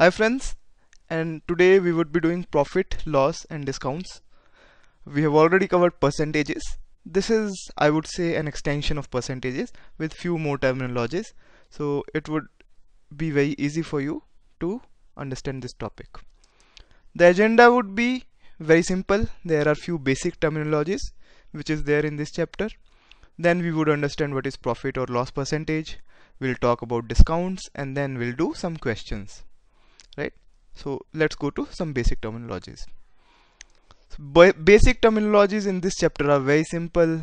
hi friends and today we would be doing profit loss and discounts we have already covered percentages this is I would say an extension of percentages with few more terminologies so it would be very easy for you to understand this topic the agenda would be very simple there are few basic terminologies which is there in this chapter then we would understand what is profit or loss percentage we'll talk about discounts and then we'll do some questions right so let's go to some basic terminologies so basic terminologies in this chapter are very simple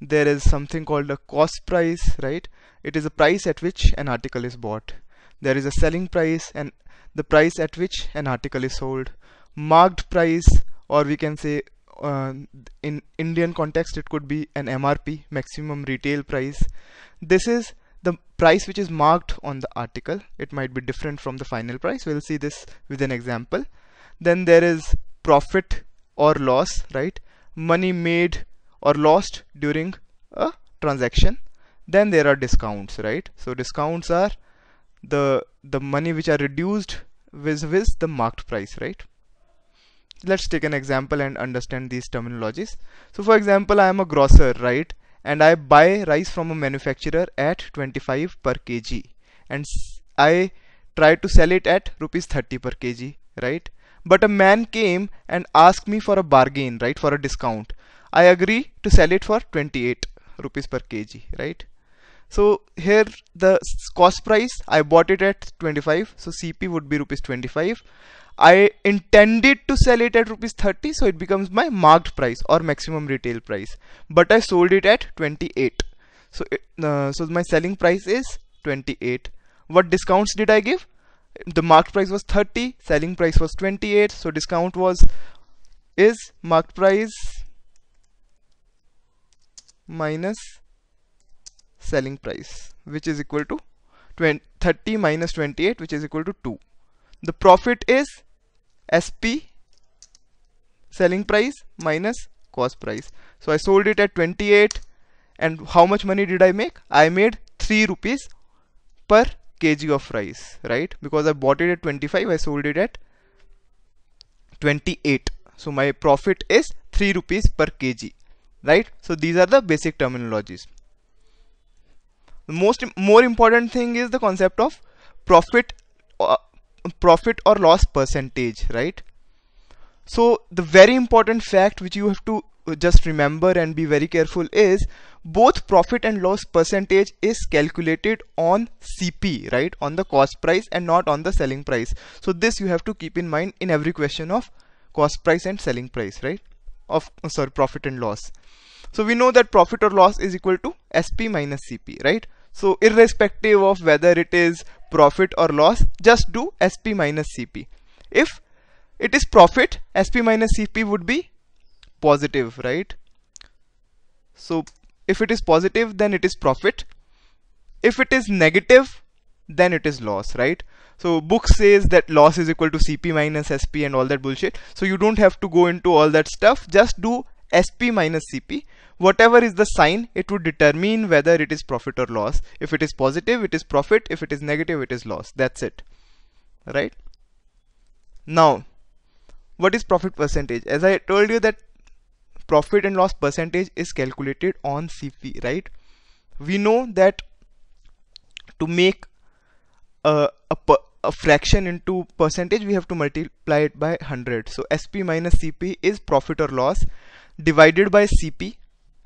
there is something called a cost price right it is a price at which an article is bought there is a selling price and the price at which an article is sold marked price or we can say uh, in Indian context it could be an MRP maximum retail price this is the price which is marked on the article. It might be different from the final price. We'll see this with an example. Then there is profit or loss, right? Money made or lost during a transaction. Then there are discounts, right? So discounts are the the money which are reduced with with the marked price, right? Let's take an example and understand these terminologies. So for example, I am a grocer, right? and I buy rice from a manufacturer at 25 per kg and I try to sell it at rupees 30 per kg right but a man came and asked me for a bargain right for a discount I agree to sell it for 28 rupees per kg right so here the cost price I bought it at 25 so CP would be rupees 25 I intended to sell it at rupees 30 so it becomes my marked price or maximum retail price but I sold it at 28 so it, uh, so my selling price is 28 what discounts did I give the marked price was 30 selling price was 28 so discount was is marked price minus selling price which is equal to 20, 30 minus 28 which is equal to 2 the profit is SP selling price minus cost price so I sold it at 28 and how much money did I make I made 3 rupees per kg of rice right because I bought it at 25 I sold it at 28 so my profit is 3 rupees per kg right so these are the basic terminologies the most more important thing is the concept of profit uh, profit or loss percentage right so the very important fact which you have to uh, just remember and be very careful is both profit and loss percentage is calculated on CP right on the cost price and not on the selling price so this you have to keep in mind in every question of cost price and selling price right of uh, sorry profit and loss so we know that profit or loss is equal to SP minus CP right so irrespective of whether it is profit or loss, just do SP minus CP. If it is profit, SP minus CP would be positive, right? So if it is positive, then it is profit. If it is negative, then it is loss, right? So book says that loss is equal to CP minus SP and all that bullshit. So you don't have to go into all that stuff. Just do SP minus CP whatever is the sign it would determine whether it is profit or loss if it is positive it is profit if it is negative it is loss that's it right now what is profit percentage as I told you that profit and loss percentage is calculated on CP right we know that to make a, a, a, fraction into percentage we have to multiply it by 100 so SP minus CP is profit or loss divided by CP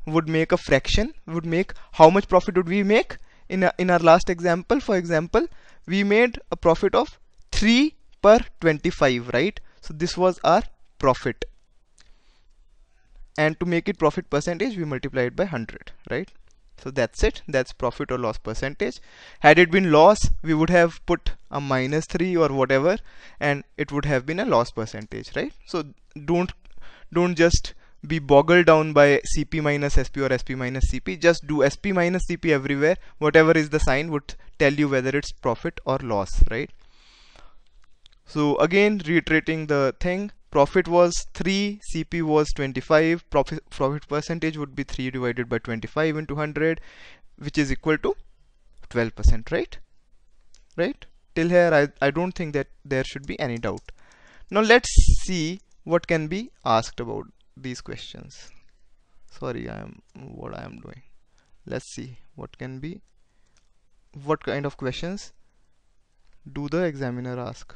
would make a fraction would make how much profit would we make in a, in our last example for example we made a profit of 3 per 25 right so this was our profit and to make it profit percentage we multiply it by 100 right so that's it that's profit or loss percentage had it been loss we would have put a minus 3 or whatever and it would have been a loss percentage right so don't don't just be boggled down by cp minus sp or sp minus cp just do sp minus cp everywhere whatever is the sign would tell you whether it's profit or loss right so again reiterating the thing profit was 3 cp was 25 profit profit percentage would be 3 divided by 25 into 100 which is equal to 12% right right till here I, I don't think that there should be any doubt now let's see what can be asked about these questions sorry I am what I am doing let's see what can be what kind of questions do the examiner ask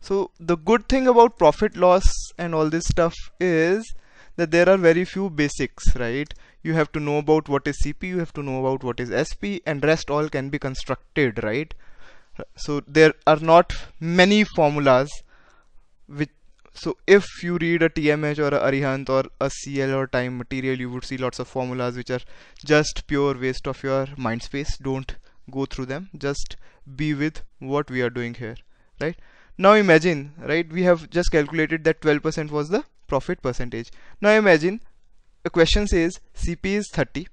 So the good thing about profit loss and all this stuff is that there are very few basics right you have to know about what is cpu you have to know about what is sp and rest all can be constructed right so there are not many formulas which so if you read a tmh or a arihant or a cl or time material you would see lots of formulas which are just pure waste of your mind space don't go through them just be with what we are doing here right now imagine right we have just calculated that 12% was the profit percentage now imagine a question says cp is 30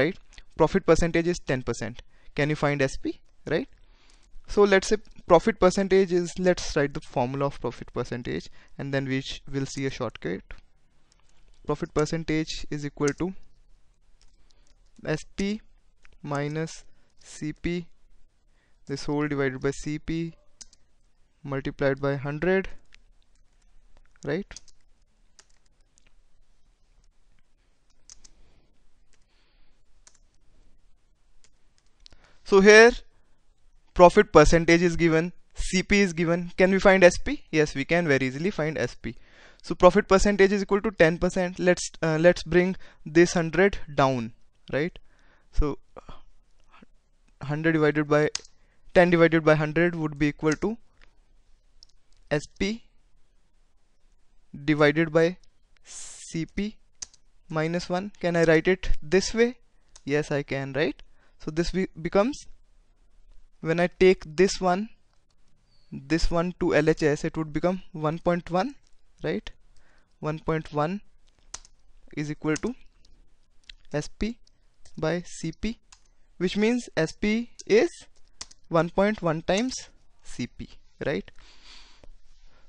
right profit percentage is 10% can you find sp right so let's say profit percentage is let's write the formula of profit percentage and then we will see a shortcut profit percentage is equal to sp minus cp this whole divided by cp multiplied by 100 right So here profit percentage is given, CP is given. Can we find SP? Yes, we can very easily find SP. So profit percentage is equal to 10%. Let's uh, let's bring this 100 down, right? So 100 divided by 10 divided by 100 would be equal to SP divided by CP minus 1. Can I write it this way? Yes, I can, right? so this be becomes when I take this one this one to LHS it would become 1.1 right 1.1 is equal to SP by CP which means SP is 1.1 times CP right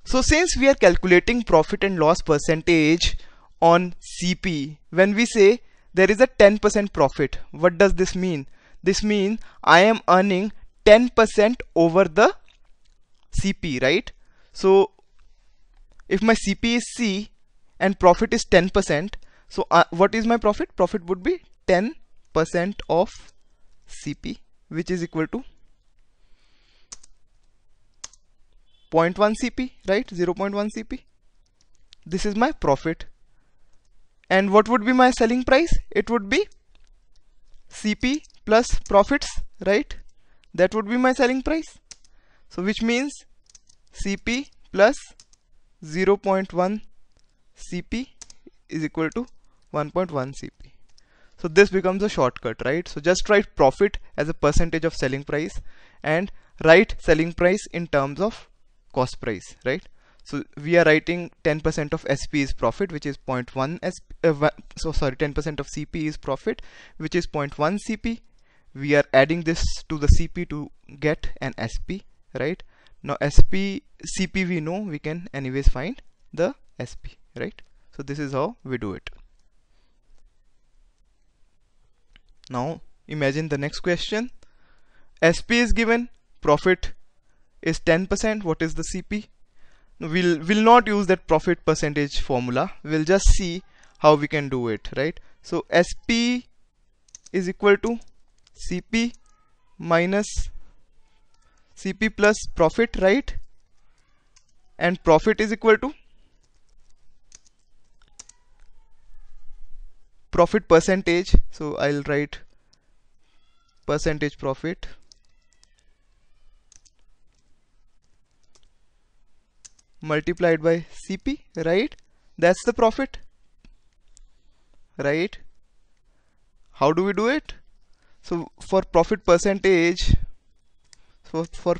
so since we are calculating profit and loss percentage on CP when we say there is a 10% profit what does this mean this means I am earning 10% over the CP right so if my CP is C and profit is 10% so uh, what is my profit profit would be 10% of CP which is equal to 0.1 CP right 0.1 CP this is my profit and what would be my selling price it would be CP plus profits right that would be my selling price so which means CP plus 0.1 CP is equal to 1.1 CP so this becomes a shortcut right so just write profit as a percentage of selling price and write selling price in terms of cost price right so we are writing 10% of SP is profit, which is 0.1 SP. Uh, so sorry, 10% of CP is profit, which is 0.1 CP we are adding this to the CP to get an SP right now SP CP we know we can anyways find the SP right so this is how we do it now imagine the next question SP is given profit is 10% what is the CP we'll will not use that profit percentage formula we'll just see how we can do it right so SP is equal to cp minus cp plus profit right and profit is equal to profit percentage so I'll write percentage profit multiplied by CP right that's the profit right how do we do it so for profit percentage so for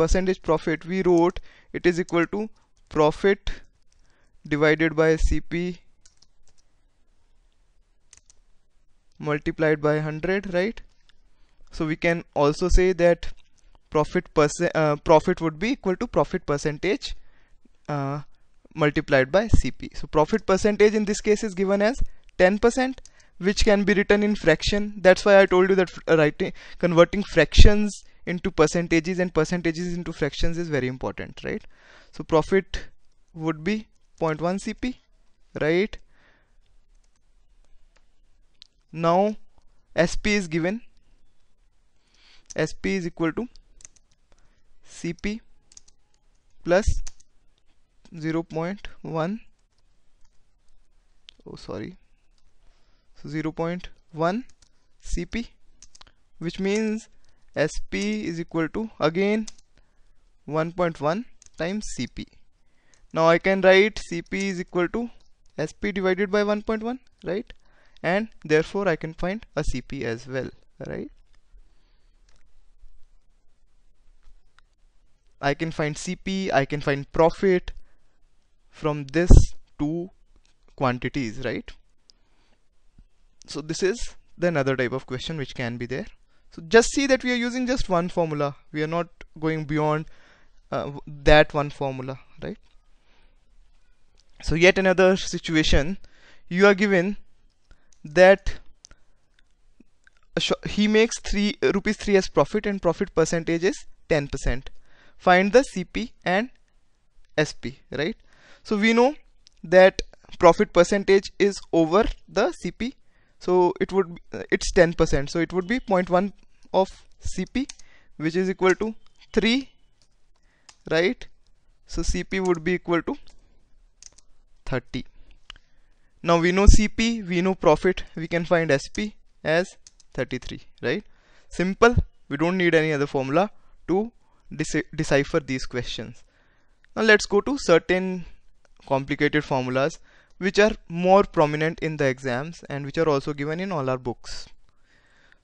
percentage profit we wrote it is equal to profit divided by CP multiplied by 100 right so we can also say that profit uh, profit would be equal to profit percentage uh, multiplied by CP so profit percentage in this case is given as 10 percent which can be written in fraction that's why I told you that uh, writing converting fractions into percentages and percentages into fractions is very important right so profit would be 0.1 CP right now SP is given SP is equal to CP plus 0.1 oh sorry 0.1 cp which means sp is equal to again 1.1 times cp now I can write cp is equal to sp divided by 1.1 right and therefore I can find a cp as well right I can find cp I can find profit from this two quantities right so this is the another type of question which can be there. So just see that we are using just one formula. We are not going beyond uh, that one formula, right? So yet another situation, you are given that he makes three uh, rupees three as profit and profit percentage is 10%. Find the CP and SP, right? So we know that profit percentage is over the CP so it would it's 10% so it would be uh, 0.1 of CP which is equal to 3 right so CP would be equal to 30 now we know CP we know profit we can find SP as 33 right simple we don't need any other formula to decipher these questions now let's go to certain complicated formulas which are more prominent in the exams and which are also given in all our books.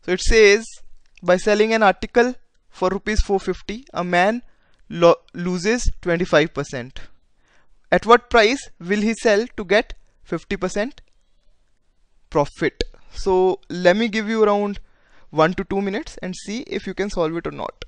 So it says by selling an article for rupees 450 a man lo loses 25%. At what price will he sell to get 50% profit? So let me give you around 1 to 2 minutes and see if you can solve it or not.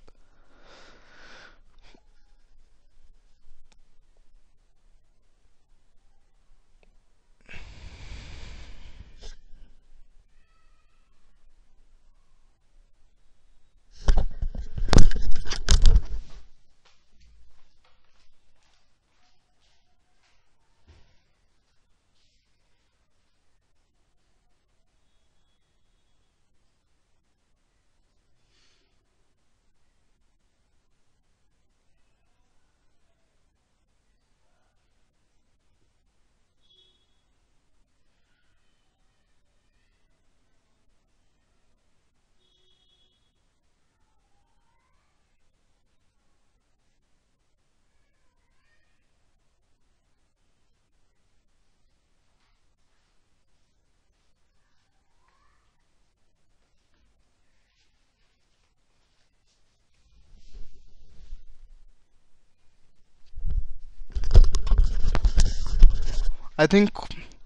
I think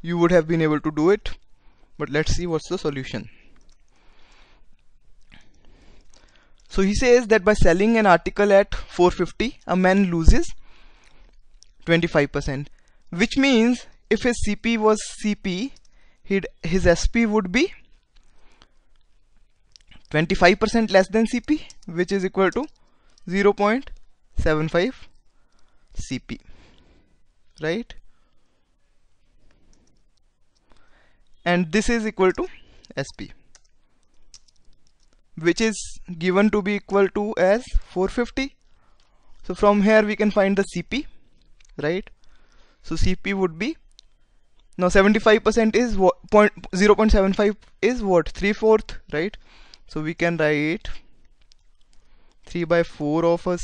you would have been able to do it but let's see what's the solution so he says that by selling an article at 450 a man loses 25% which means if his CP was CP he'd, his SP would be 25% less than CP which is equal to 0.75 CP right and this is equal to sp which is given to be equal to as 450 so from here we can find the cp right so cp would be now 75% is what point 0.75 is what 3 fourth right so we can write 3 by 4 of a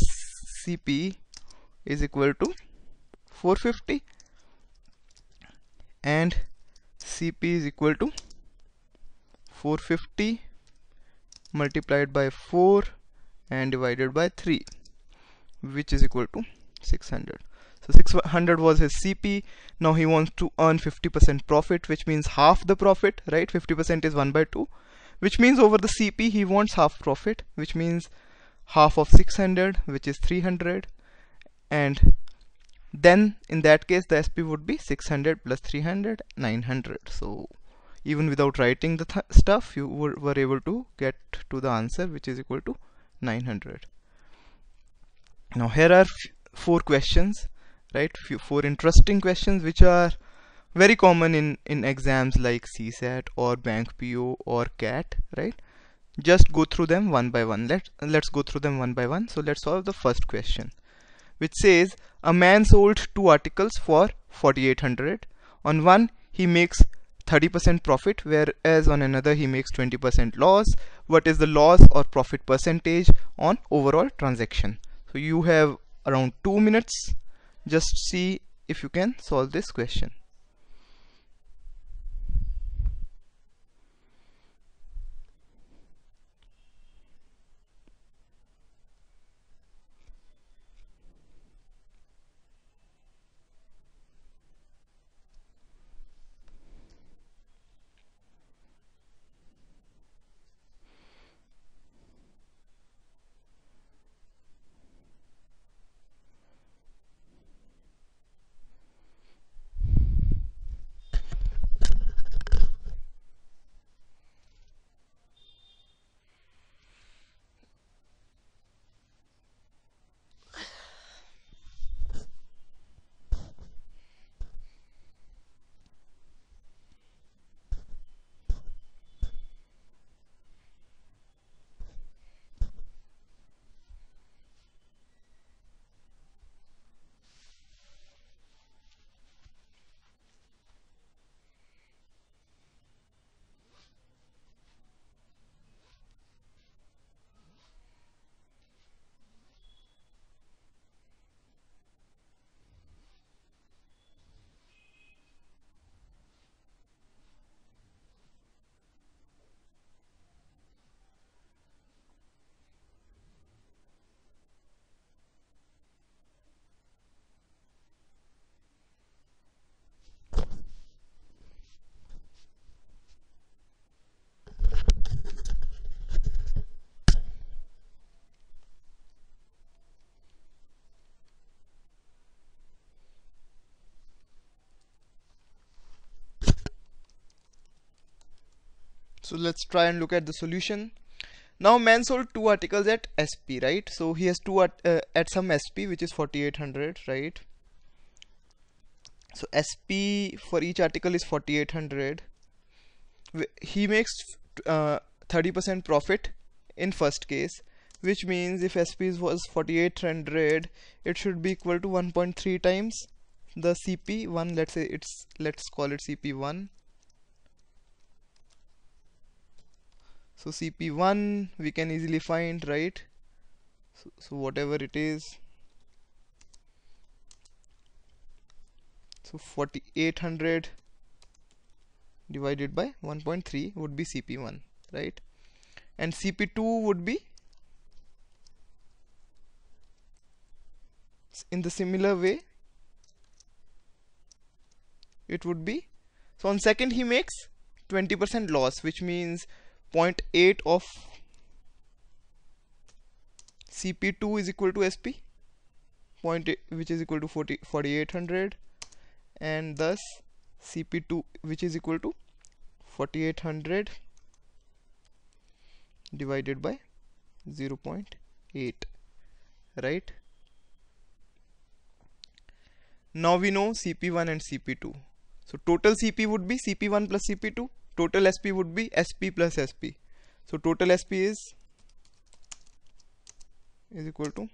cp is equal to 450 and Cp is equal to 450 multiplied by 4 and divided by 3 which is equal to 600 so 600 was his cp now he wants to earn 50% profit which means half the profit right 50% is 1 by 2 which means over the cp he wants half profit which means half of 600 which is 300 and then in that case the SP would be 600 plus 300 900 so even without writing the th stuff you were, were able to get to the answer which is equal to 900 now here are four questions right few, four interesting questions which are very common in in exams like CSAT or bank PO or CAT right just go through them one by one let let's go through them one by one so let's solve the first question which says a man sold two articles for 4800 on one he makes 30% profit whereas on another he makes 20% loss what is the loss or profit percentage on overall transaction so you have around two minutes just see if you can solve this question so let's try and look at the solution now man sold two articles at sp right so he has two at, uh, at some sp which is 4800 right so sp for each article is 4800 he makes 30% uh, profit in first case which means if sp was 4800 it should be equal to 1.3 times the cp1 let's say it's let's call it cp1 so cp1 we can easily find right so, so whatever it is so 4800 divided by 1.3 would be cp1 right and cp2 would be in the similar way it would be so on second he makes 20% loss which means 0.8 of CP2 is equal to SP point which is equal to 40, 4800 and thus CP2 which is equal to 4800 divided by 0 0.8 right now we know CP1 and CP2 so total CP would be CP1 plus CP2 total SP would be SP plus SP. So total SP is is equal to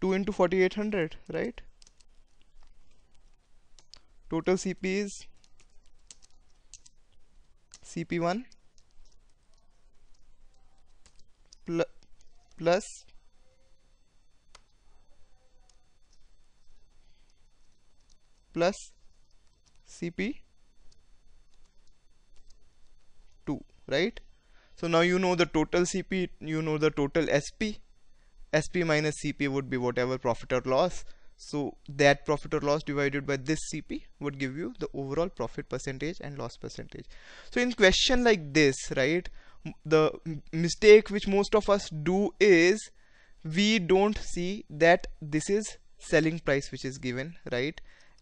2 into 4800, right? Total CP is CP1 pl plus plus CP right so now you know the total CP you know the total SP SP minus CP would be whatever profit or loss so that profit or loss divided by this CP would give you the overall profit percentage and loss percentage so in question like this right the mistake which most of us do is we don't see that this is selling price which is given right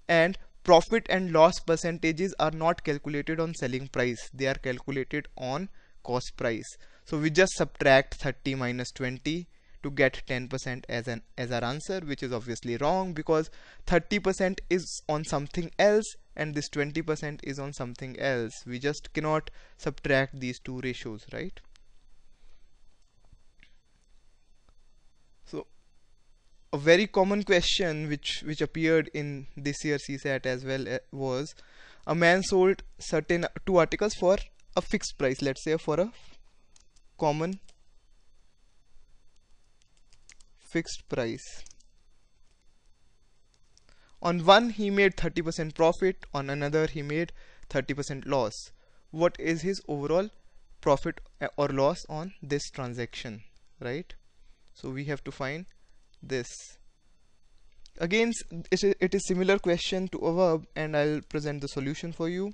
and profit and loss percentages are not calculated on selling price they are calculated on cost price so we just subtract 30 minus 20 to get 10% as an as our answer which is obviously wrong because 30% is on something else and this 20% is on something else we just cannot subtract these two ratios right a very common question which which appeared in this year's CSAT as well eh, was a man sold certain two articles for a fixed price let's say for a common fixed price on one he made 30% profit on another he made 30% loss what is his overall profit eh, or loss on this transaction right so we have to find this again it is, similar question to a verb and I'll present the solution for you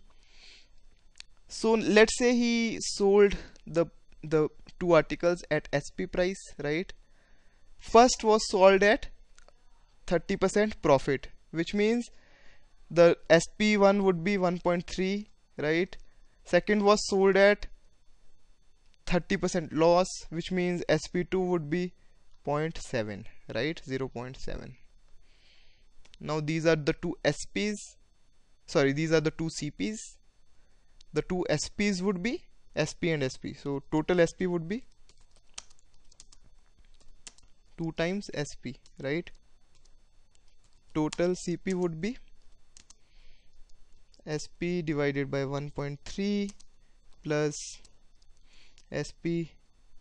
so let's say he sold the the two articles at SP price right first was sold at 30% profit which means the SP one would be 1.3 right second was sold at 30% loss which means SP2 would be 0.7 right 0.7 now these are the two SPs sorry these are the two CPs the two SPs would be SP and SP so total SP would be 2 times SP right total CP would be SP divided by 1.3 plus SP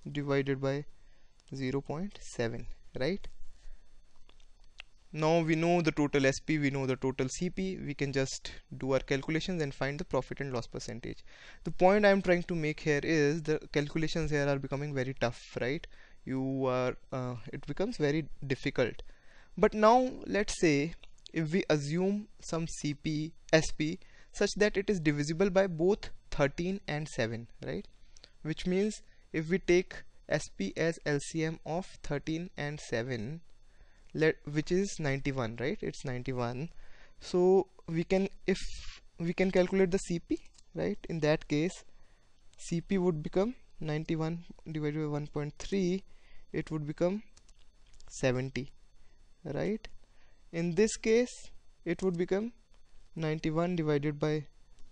divided by 0.7 right now we know the total SP we know the total CP we can just do our calculations and find the profit and loss percentage the point I'm trying to make here is the calculations here are becoming very tough right you are uh, it becomes very difficult but now let's say if we assume some CP SP such that it is divisible by both 13 and 7 right which means if we take SPS lcm of 13 and 7 let which is 91 right it's 91 so we can if we can calculate the cp right in that case cp would become 91 divided by 1.3 it would become 70 right in this case it would become 91 divided by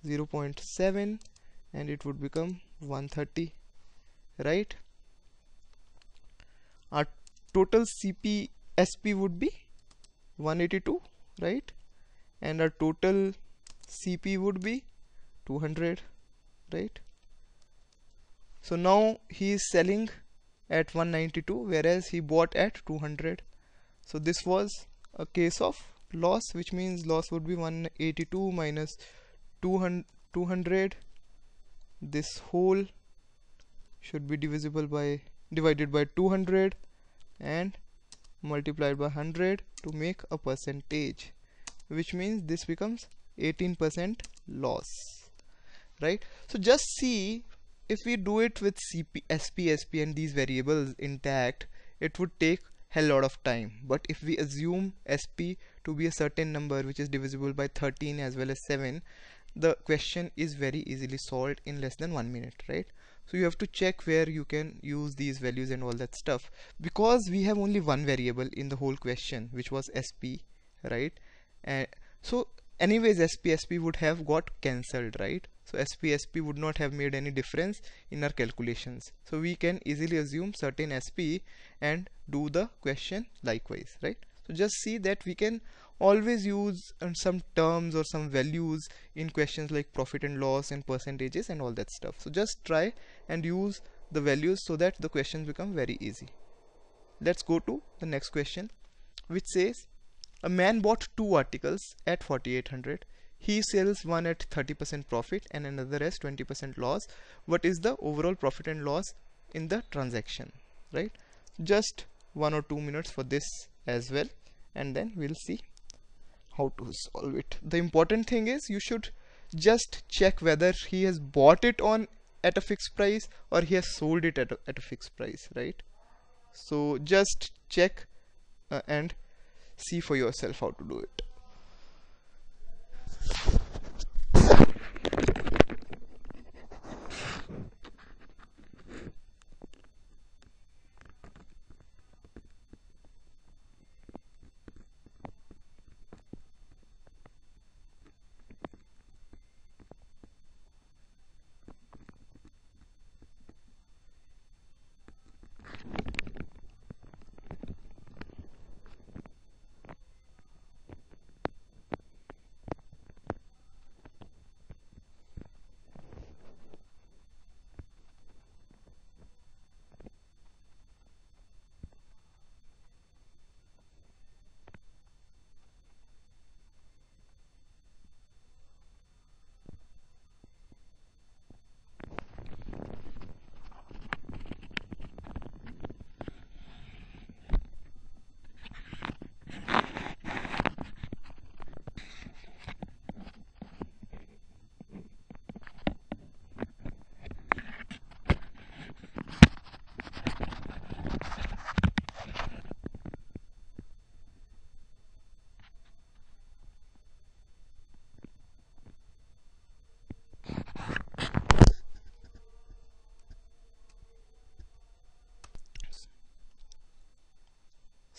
0.7 and it would become 130 right total CPSP would be 182 right and our total CP would be 200 right so now he is selling at 192 whereas he bought at 200 so this was a case of loss which means loss would be 182 minus 200, 200 this whole should be divisible by divided by 200 and multiplied by 100 to make a percentage which means this becomes 18% loss right so just see if we do it with CP, SP, SP and these variables intact it would take hell lot of time but if we assume SP to be a certain number which is divisible by 13 as well as 7 the question is very easily solved in less than 1 minute right so you have to check where you can use these values and all that stuff because we have only one variable in the whole question which was sp right and so anyways sp sp would have got cancelled right so sp sp would not have made any difference in our calculations so we can easily assume certain sp and do the question likewise right so just see that we can always use uh, some terms or some values in questions like profit and loss and percentages and all that stuff so just try and use the values so that the questions become very easy let's go to the next question which says a man bought two articles at 4800 he sells one at 30% profit and another as 20% loss what is the overall profit and loss in the transaction right just one or two minutes for this as well and then we'll see how to solve it the important thing is you should just check whether he has bought it on at a fixed price or he has sold it at a, at a fixed price right so just check uh, and see for yourself how to do it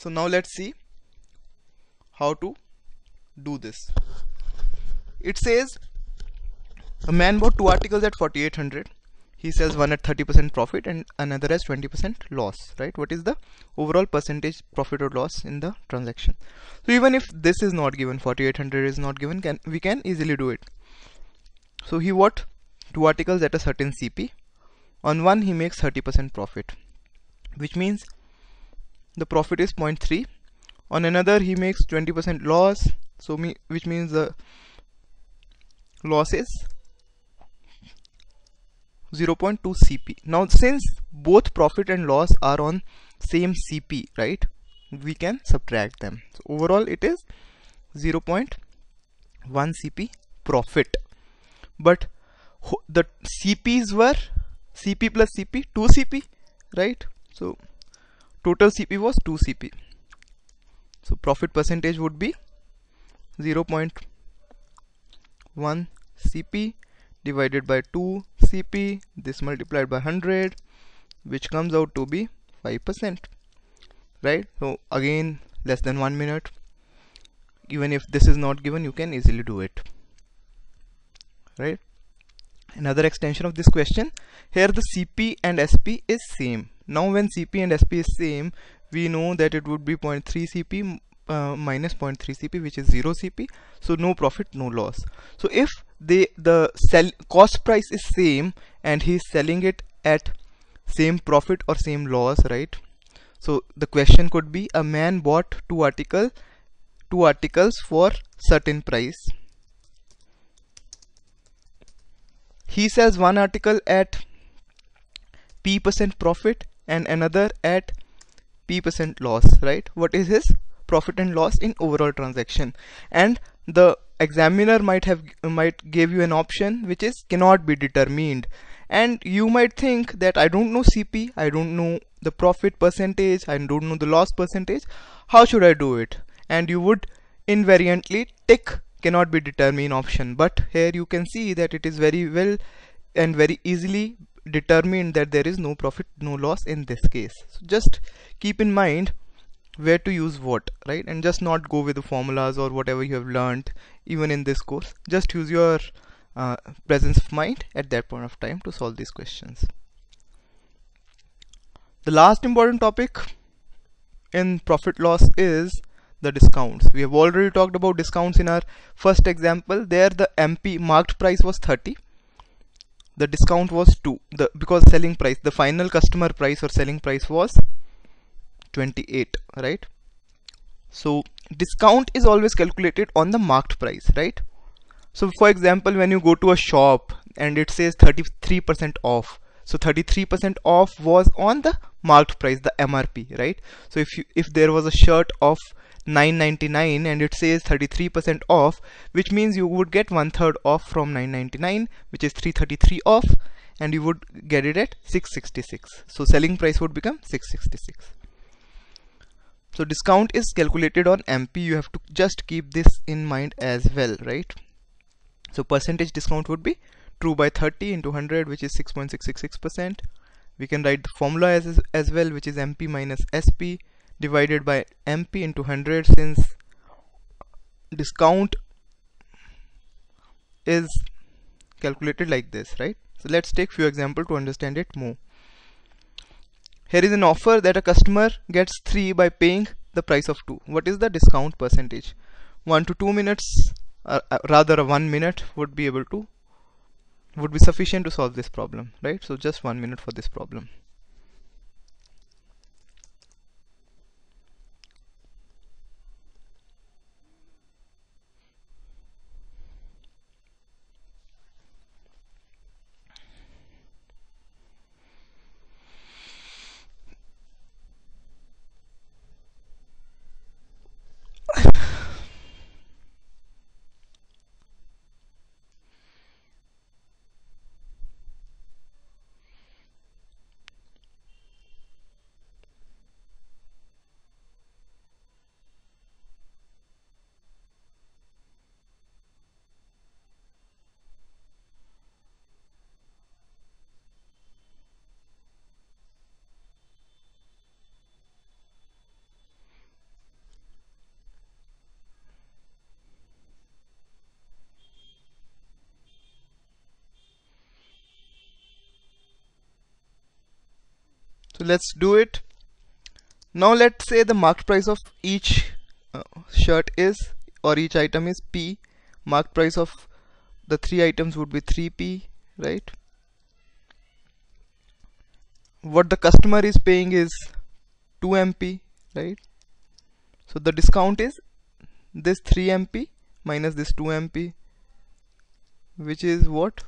so now let's see how to do this it says a man bought two articles at 4800 he sells one at 30% profit and another as 20% loss right what is the overall percentage profit or loss in the transaction so even if this is not given 4800 is not given can we can easily do it so he bought two articles at a certain CP on one he makes 30% profit which means the profit is 0.3 on another he makes 20% loss so me which means the loss is 0.2 CP now since both profit and loss are on same CP right we can subtract them so overall it is 0.1 CP profit but the CPs were CP plus CP 2 CP right so total CP was 2 CP so profit percentage would be 0.1 CP divided by 2 CP this multiplied by 100 which comes out to be 5% right so again less than 1 minute even if this is not given you can easily do it right another extension of this question here the CP and SP is same now when cp and sp is same we know that it would be 0.3 cp uh, minus 0.3 cp which is 0 cp so no profit no loss so if they the sell cost price is same and he is selling it at same profit or same loss right so the question could be a man bought two article two articles for certain price he sells one article at p percent profit and another at p percent loss right what is his profit and loss in overall transaction and the examiner might have might give you an option which is cannot be determined and you might think that I don't know CP I don't know the profit percentage I don't know the loss percentage how should I do it and you would invariantly tick cannot be determined option but here you can see that it is very well and very easily determined that there is no profit no loss in this case so just keep in mind where to use what right and just not go with the formulas or whatever you have learned even in this course just use your uh, presence of mind at that point of time to solve these questions the last important topic in profit loss is the discounts we have already talked about discounts in our first example there the MP marked price was 30 the discount was 2 the because selling price the final customer price or selling price was 28 right so discount is always calculated on the marked price right so for example when you go to a shop and it says 33% off so 33% off was on the marked price the mrp right so if you if there was a shirt of 999 and it says 33% off which means you would get one third off from 999 which is 333 off and you would get it at 666 so selling price would become 666 so discount is calculated on MP you have to just keep this in mind as well right so percentage discount would be true by 30 into 100 which is 6.666 percent we can write the formula as, as well which is MP minus SP divided by MP into 100 since discount is calculated like this right so let's take few example to understand it more here is an offer that a customer gets 3 by paying the price of 2 what is the discount percentage 1 to 2 minutes uh, uh rather 1 minute would be able to would be sufficient to solve this problem right so just 1 minute for this problem let's do it now let's say the marked price of each uh, shirt is or each item is p Marked price of the three items would be 3p right what the customer is paying is 2mp right so the discount is this 3mp minus this 2mp which is what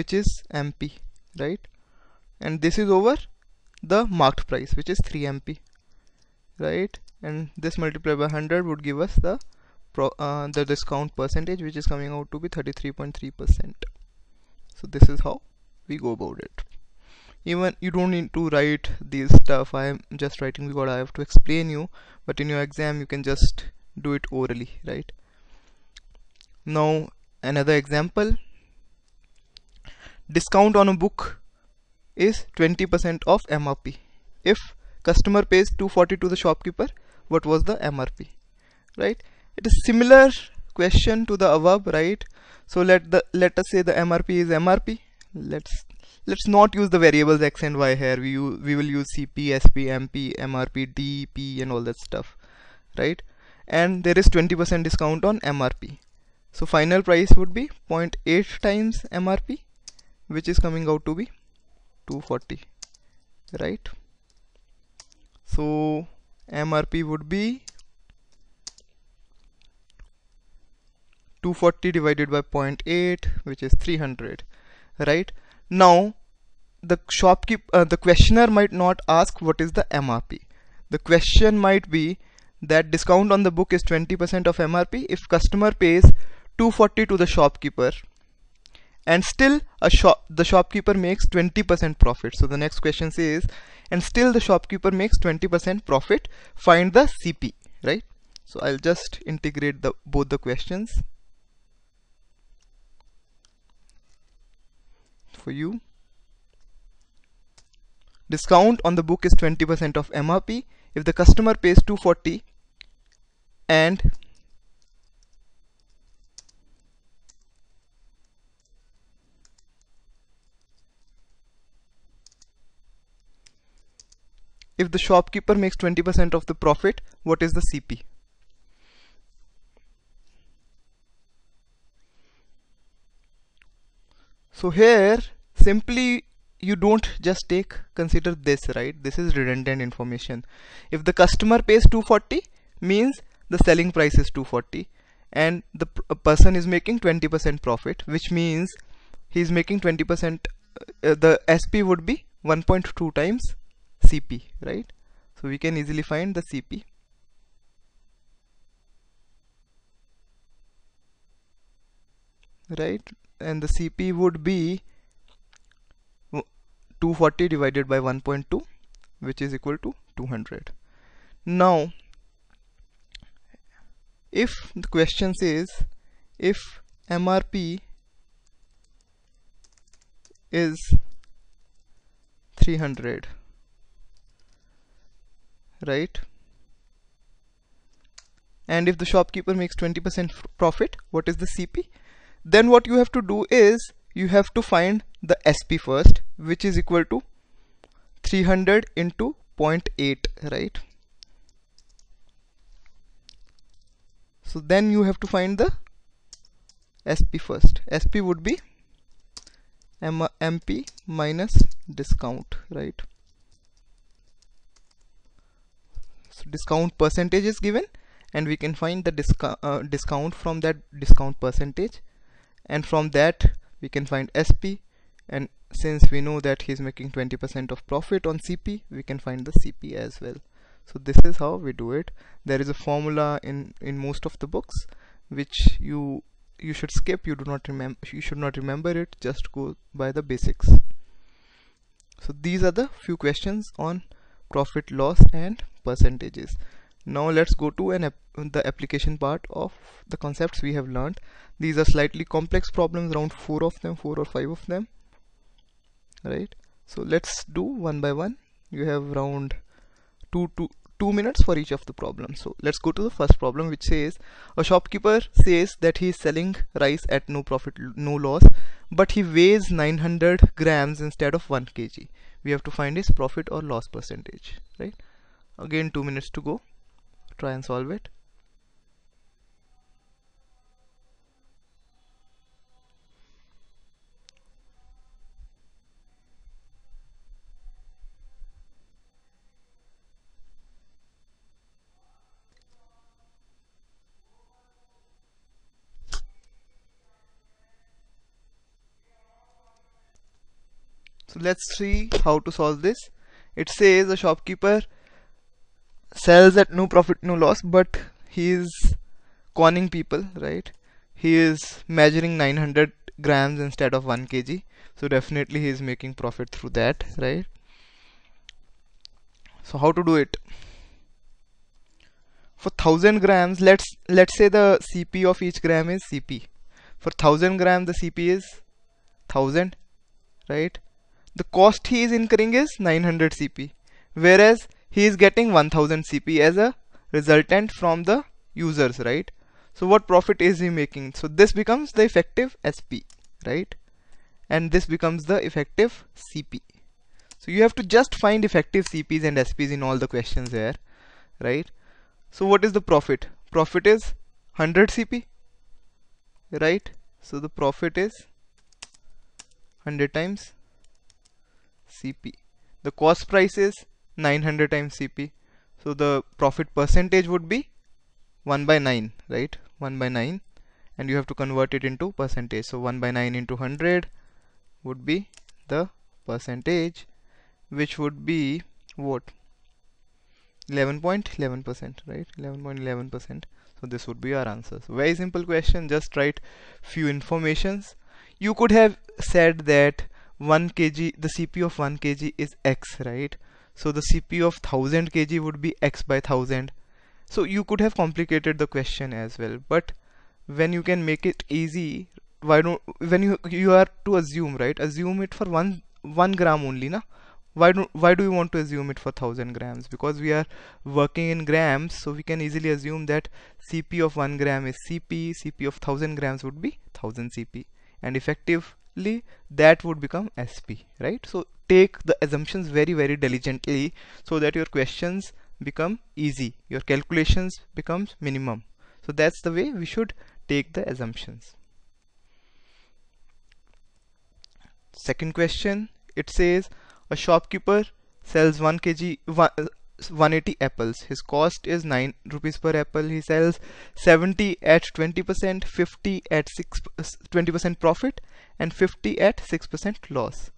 which is mp right and this is over the marked price which is 3 MP right and this multiplied by 100 would give us the uh, the discount percentage which is coming out to be 33.3 percent so this is how we go about it even you don't need to write these stuff I am just writing because I have to explain you but in your exam you can just do it orally right now another example discount on a book is 20% of MRP. If customer pays 240 to the shopkeeper, what was the MRP? Right? It is similar question to the above, right? So let the let us say the MRP is MRP. Let's let's not use the variables x and y here. We we will use CP, SP, MP, MRP, DP, and all that stuff, right? And there is 20% discount on MRP. So final price would be 0.8 times MRP, which is coming out to be 240 right so MRP would be 240 divided by 0.8 which is 300 right now the shopkeep uh, the questioner might not ask what is the MRP the question might be that discount on the book is 20% of MRP if customer pays 240 to the shopkeeper and still a shop the shopkeeper makes 20% profit so the next question says and still the shopkeeper makes 20% profit find the CP right so I'll just integrate the both the questions for you discount on the book is 20% of MRP if the customer pays 240 and If the shopkeeper makes 20% of the profit, what is the CP? So here simply you don't just take consider this right this is redundant information if the customer pays 240 means the selling price is 240 and the person is making 20% profit which means he is making 20% uh, the SP would be 1.2 times CP right so we can easily find the CP right and the CP would be 240 divided by 1.2 which is equal to 200 now if the question says if MRP is 300 right and if the shopkeeper makes 20% profit what is the CP then what you have to do is you have to find the SP first which is equal to 300 into 0.8 right so then you have to find the SP first SP would be M MP minus discount right discount percentage is given and we can find the discount, uh, discount from that discount percentage and from that we can find SP and since we know that he is making 20% of profit on CP we can find the CP as well so this is how we do it there is a formula in in most of the books which you you should skip you do not remember you should not remember it just go by the basics so these are the few questions on profit loss and percentages now let's go to an ap the application part of the concepts we have learned these are slightly complex problems around four of them four or five of them right so let's do one by one you have around two two two minutes for each of the problems so let's go to the first problem which says a shopkeeper says that he is selling rice at no profit no loss but he weighs 900 grams instead of 1 kg we have to find is profit or loss percentage right again two minutes to go try and solve it let's see how to solve this it says a shopkeeper sells at no profit no loss but he is conning people right he is measuring 900 grams instead of 1 kg so definitely he is making profit through that right so how to do it for 1000 grams let's let's say the cp of each gram is cp for 1000 gram the cp is 1000 right the cost he is incurring is 900 CP whereas he is getting 1000 CP as a resultant from the users right so what profit is he making so this becomes the effective SP right and this becomes the effective CP so you have to just find effective CPs and SPs in all the questions here right so what is the profit profit is 100 CP right so the profit is 100 times CP. The cost price is 900 times CP. So the profit percentage would be 1 by 9, right? 1 by 9 and you have to convert it into percentage. So 1 by 9 into 100 would be the percentage which would be what? 11.11 percent right 11.11 percent so this would be our answer so very simple question just write few informations you could have said that 1 kg the cp of 1 kg is x right so the cp of 1000 kg would be x by 1000 so you could have complicated the question as well but when you can make it easy why don't when you you are to assume right assume it for 1 1 gram only na why do why do you want to assume it for 1000 grams because we are working in grams so we can easily assume that cp of 1 gram is cp cp of 1000 grams would be 1000 cp and effective that would become SP right so take the assumptions very very diligently so that your questions become easy your calculations becomes minimum so that's the way we should take the assumptions second question it says a shopkeeper sells 1 kg 180 apples his cost is 9 rupees per apple he sells 70 at 20% 50 at 6 20% profit and 50 at 6% loss.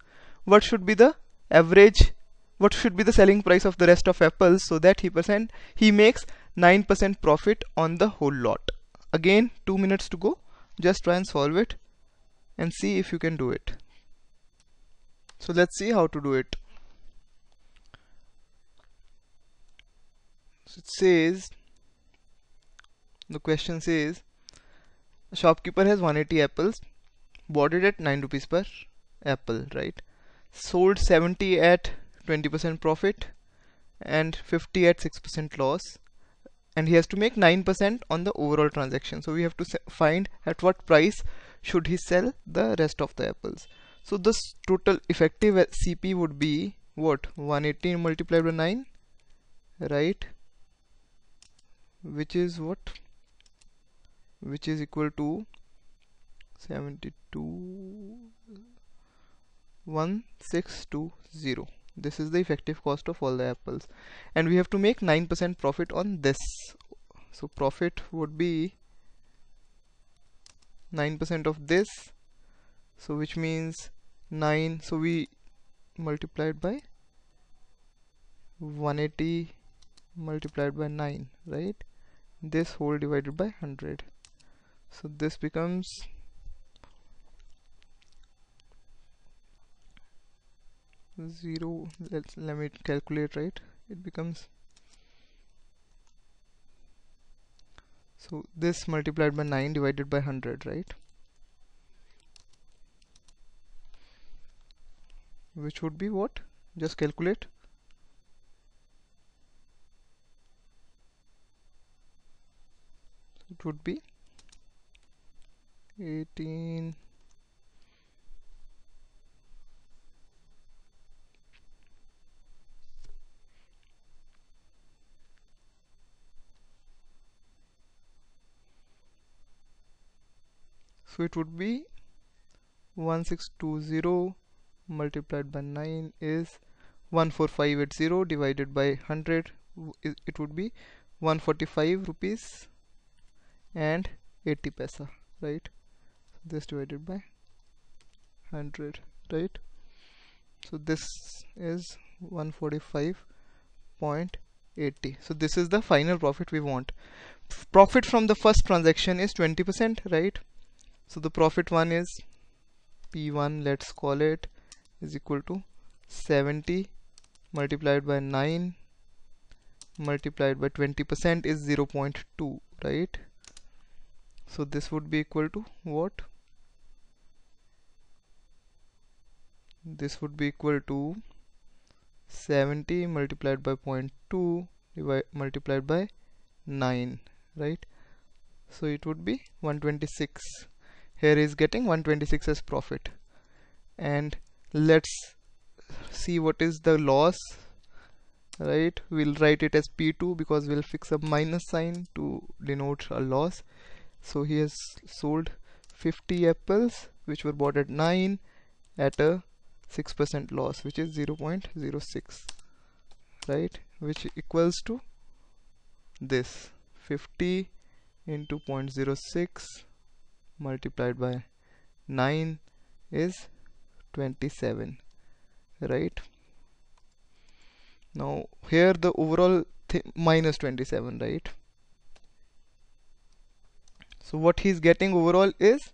What should be the average what should be the selling price of the rest of apples so that he percent he makes 9% profit on the whole lot. Again 2 minutes to go. Just try and solve it and see if you can do it. So let's see how to do it. So it says the question says shopkeeper has 180 apples bought it at 9 rupees per apple right sold 70 at 20% profit and 50 at 6% loss and he has to make 9% on the overall transaction so we have to find at what price should he sell the rest of the apples so this total effective CP would be what 118 multiplied by 9 right which is what which is equal to 72 1620 this is the effective cost of all the apples and we have to make 9% profit on this so profit would be 9% of this so which means 9 so we multiplied by 180 multiplied by 9 right this whole divided by 100 so this becomes 0 let's let me calculate right it becomes so this multiplied by 9 divided by 100 right which would be what just calculate it would be 18 so it would be 1620 multiplied by 9 is 14580 divided by 100 it would be 145 rupees and 80 paisa right this divided by 100 right so this is 145.80 so this is the final profit we want profit from the first transaction is 20 percent right so the profit one is p1 let's call it is equal to 70 multiplied by 9 multiplied by 20% is 0.2 right so this would be equal to what this would be equal to 70 multiplied by 0.2 divided multiplied by 9 right so it would be 126 here is getting 126 as profit and let's see what is the loss right we'll write it as p2 because we'll fix a minus sign to denote a loss so he has sold 50 apples which were bought at 9 at a 6% loss which is 0 0.06 right which equals to this 50 into 0.06 multiplied by 9 is 27 right now here the overall minus 27 right so what he is getting overall is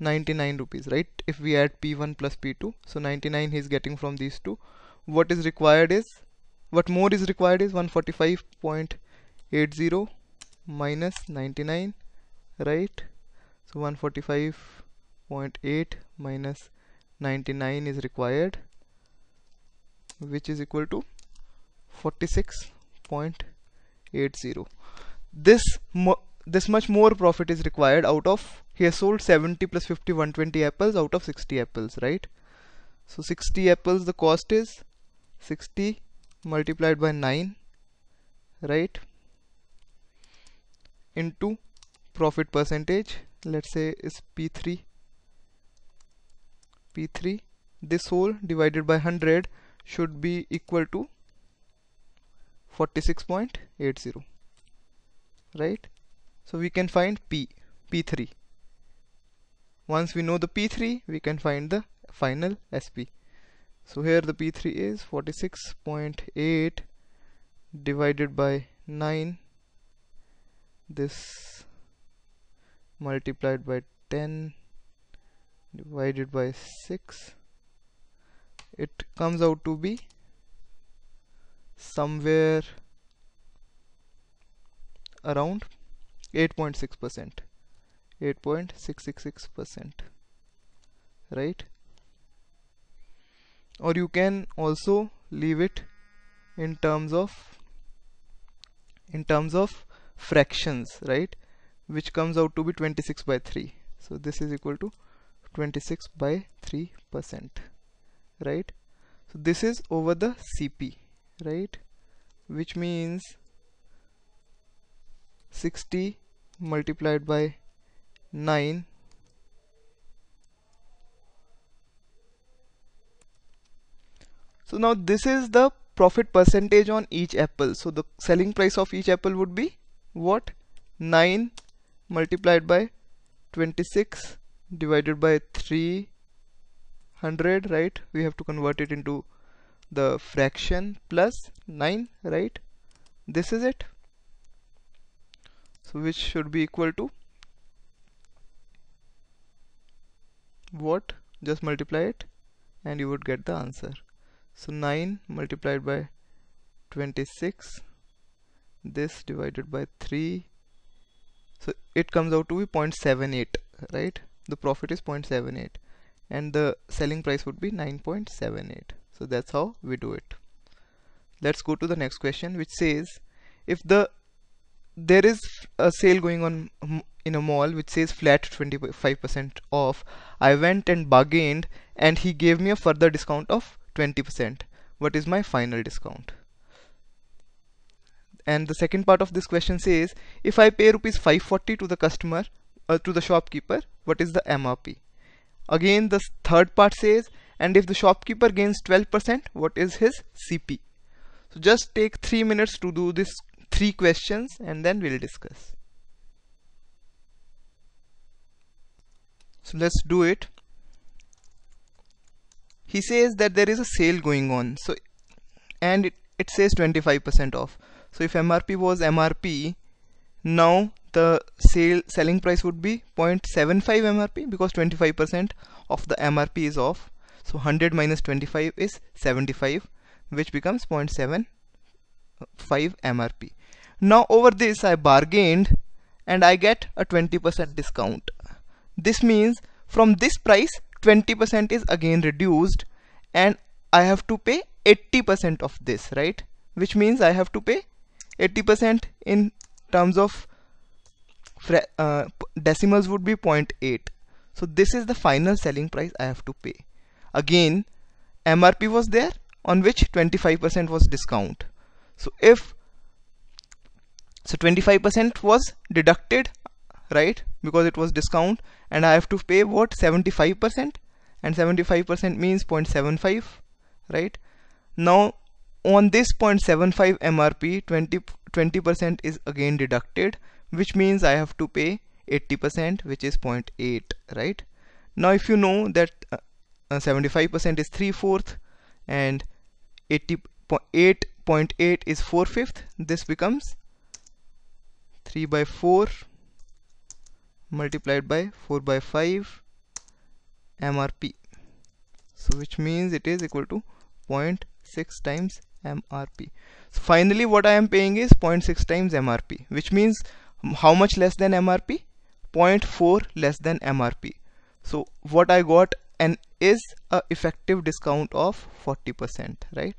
99 rupees right if we add p1 plus p2 so 99 he is getting from these two what is required is what more is required is 145.80 minus 99 right so 145.8 minus 99 is required which is equal to 46.80 this this much more profit is required out of he has sold 70 plus 50 120 apples out of 60 apples right so 60 apples the cost is 60 multiplied by 9 right into profit percentage let's say is P3 P3 this whole divided by 100 should be equal to 46.80 right so we can find P P3 once we know the P3 we can find the final SP so here the P3 is 46.8 divided by 9 this multiplied by 10 divided by 6 it comes out to be somewhere around 8.6 percent 8.666 percent right or you can also leave it in terms of in terms of fractions right which comes out to be 26 by 3 so this is equal to 26 by 3 percent right so this is over the CP right which means 60 multiplied by 9 so now this is the profit percentage on each apple so the selling price of each apple would be what 9 multiplied by 26 divided by 300 right we have to convert it into the fraction plus 9 right this is it so which should be equal to what just multiply it and you would get the answer so 9 multiplied by 26 this divided by 3 so it comes out to be 0.78 right the profit is 0.78 and the selling price would be 9.78 so that's how we do it let's go to the next question which says if the there is a sale going on in a mall which says flat 25% off I went and bargained and he gave me a further discount of 20% what is my final discount and the second part of this question says if I pay rupees 540 to the customer uh, to the shopkeeper what is the MRP again the third part says and if the shopkeeper gains 12% what is his CP so just take three minutes to do these three questions and then we'll discuss so let's do it he says that there is a sale going on so and it, it says 25% off so if mrp was mrp now the sale selling price would be 0.75 mrp because 25 percent of the mrp is off so 100 minus 25 is 75 which becomes 0.75 mrp now over this i bargained and i get a 20 percent discount this means from this price 20 percent is again reduced and i have to pay 80 percent of this right which means i have to pay 80% in terms of uh, decimals would be 0.8 so this is the final selling price I have to pay again MRP was there on which 25% was discount so if so 25% was deducted right because it was discount and I have to pay what 75% and 75% means 0.75 right now on this 0.75 MRP 20 20% is again deducted which means I have to pay 80% which is 0.8 right now if you know that 75% uh, uh is 3 fourth and 80.8.8 is 4 fifth this becomes 3 by 4 multiplied by 4 by 5 MRP so which means it is equal to 0.6 times MRP. So finally what I am paying is 0.6 times MRP which means how much less than MRP? 0.4 less than MRP. So what I got and is a effective discount of 40%, right?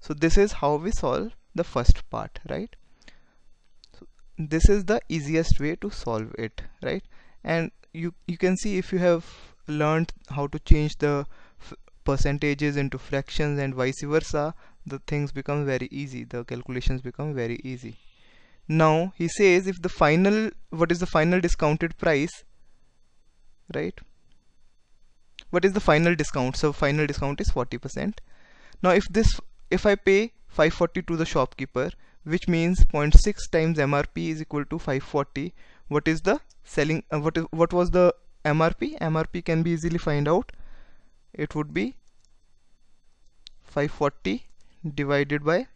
So this is how we solve the first part, right? So this is the easiest way to solve it, right? And you, you can see if you have learned how to change the percentages into fractions and vice versa the things become very easy the calculations become very easy now he says if the final what is the final discounted price right what is the final discount so final discount is 40% now if this if I pay 540 to the shopkeeper which means 0.6 times MRP is equal to 540 what is the selling uh, what is what was the MRP MRP can be easily find out it would be 540 divided by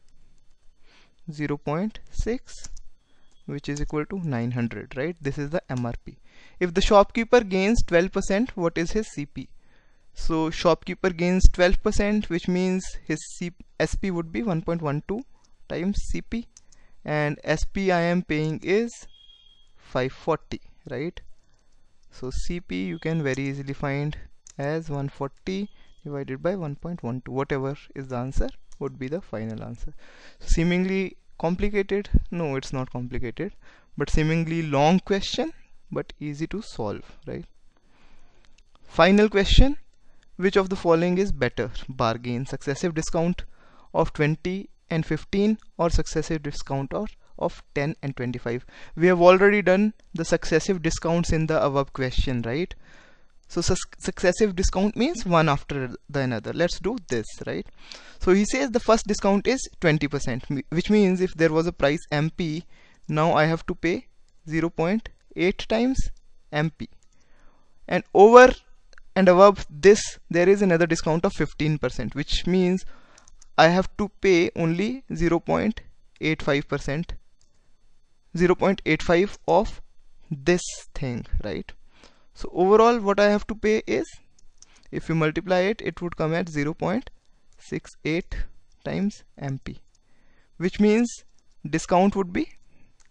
0 0.6 which is equal to 900 right this is the MRP if the shopkeeper gains 12% what is his CP so shopkeeper gains 12% which means his C SP would be 1.12 times CP and SP I am paying is 540 right so CP you can very easily find as 140 divided by 1.12 whatever is the answer would be the final answer. Seemingly complicated? No, it's not complicated, but seemingly long question, but easy to solve, right? Final question, which of the following is better? Bargain, successive discount of 20 and 15 or successive discount or of 10 and 25. We have already done the successive discounts in the above question, right? so su successive discount means mm-hmm. one after the another. Let's do this, right? So he says the first discount is 20%, which means if there was a price MP, now I have to pay 0.8 times MP. And over and above this, there is another discount of 15%, which means I have to pay only 0.85%, 0.85 of this thing, right? so overall what I have to pay is if you multiply it it would come at 0.68 times MP which means discount would be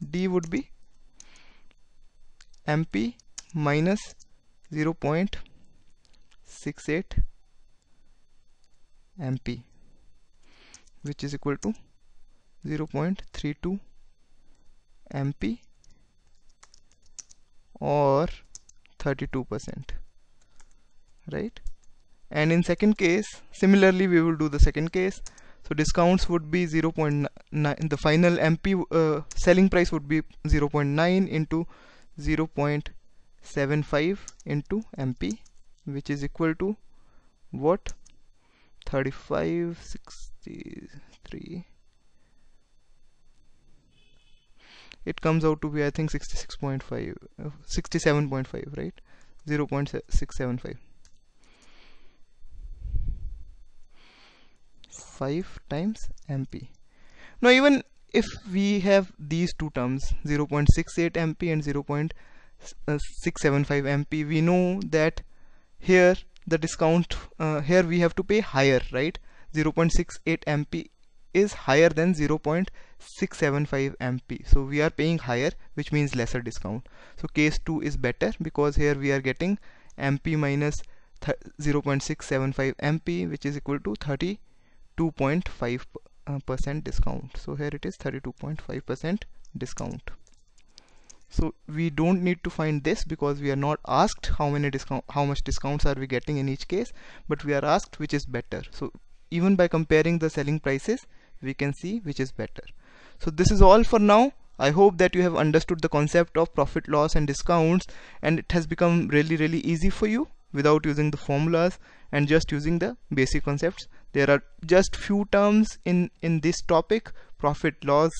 D would be MP minus 0.68 MP which is equal to 0.32 MP or 32% right and in second case similarly we will do the second case so discounts would be 0.9 the final MP uh, selling price would be 0.9 into 0.75 into MP which is equal to what 35 63 it comes out to be I think 66.5 uh, 67.5 right 0 0.675 5 times MP now even if we have these two terms 0 0.68 MP and 0 uh, 0.675 MP we know that here the discount uh, here we have to pay higher right 0 0.68 MP is higher than 0 675 MP so we are paying higher which means lesser discount so case 2 is better because here we are getting MP minus 0.675 MP which is equal to 32.5 uh, percent discount so here it is 32.5 percent discount so we don't need to find this because we are not asked how many discount how much discounts are we getting in each case but we are asked which is better so even by comparing the selling prices we can see which is better so this is all for now I hope that you have understood the concept of profit loss and discounts and it has become really really easy for you without using the formulas and just using the basic concepts there are just few terms in in this topic profit loss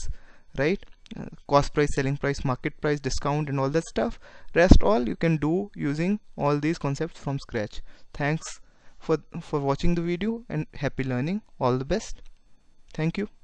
right uh, cost price selling price market price discount and all that stuff rest all you can do using all these concepts from scratch thanks for for watching the video and happy learning all the best thank you